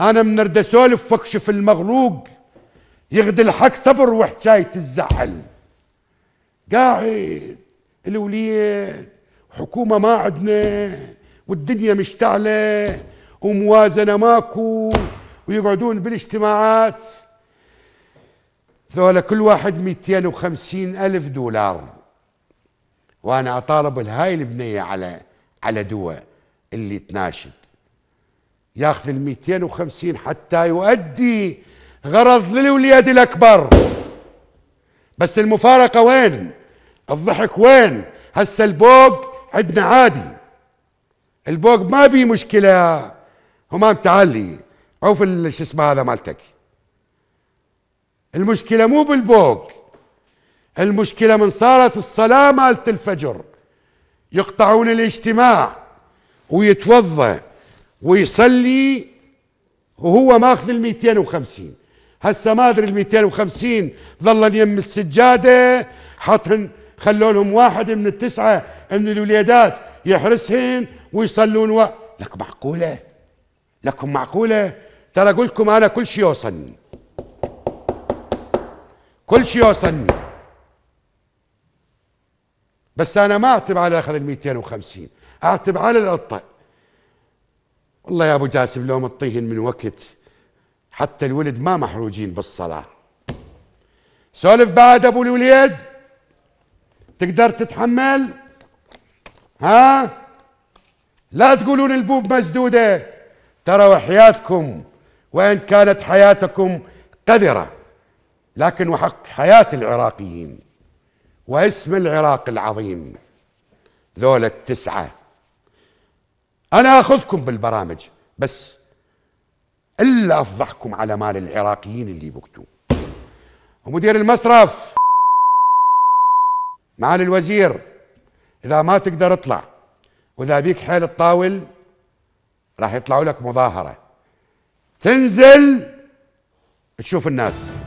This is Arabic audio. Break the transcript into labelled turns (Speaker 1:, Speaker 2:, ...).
Speaker 1: انا من ارد اسولف واكشف المغلوق يغدي الحق صبر وحكاية الزعل قاعد الوليد حكومة ما عندنا والدنيا مشتعلة وموازنة ماكو ويقعدون بالاجتماعات ذولا كل واحد 250 ألف دولار وأنا أطالب الهاي البنية على على دواء اللي تناشد ياخذ ال 250 حتى يؤدي غرض للوليد الاكبر بس المفارقه وين الضحك وين هسه البوق عندنا عادي البوق ما بي مشكله همام تعال لي عوف شو اسمه هذا مالتك المشكله مو بالبوق المشكله من صارت الصلاه مالت الفجر يقطعون الاجتماع ويتوضا ويصلي وهو ماخذ ال 250 هسه ما ادري ال 250 ظلن يم السجاده حطهن خلوا لهم واحد من التسعه من الوليدات يحرسهن ويصلون و... لك معقوله لكم معقوله ترى اقول لكم انا كل شيء يوصلني كل شيء يوصلني بس انا ما اعتب على اخذ ال 250 اعتب على القطه والله يا ابو جاسم لو مطيهن من وقت حتى الولد ما محروجين بالصلاه سولف بعد ابو الوليد تقدر تتحمل ها لا تقولون البوب مسدوده ترى وحياتكم وان كانت حياتكم قذره لكن وحق حياه العراقيين واسم العراق العظيم ذولا التسعه انا اخذكم بالبرامج بس الا افضحكم على مال العراقيين اللي يبكتون ومدير المصرف معالي الوزير اذا ما تقدر اطلع واذا بيك حيل الطاول راح يطلعوا لك مظاهره تنزل تشوف الناس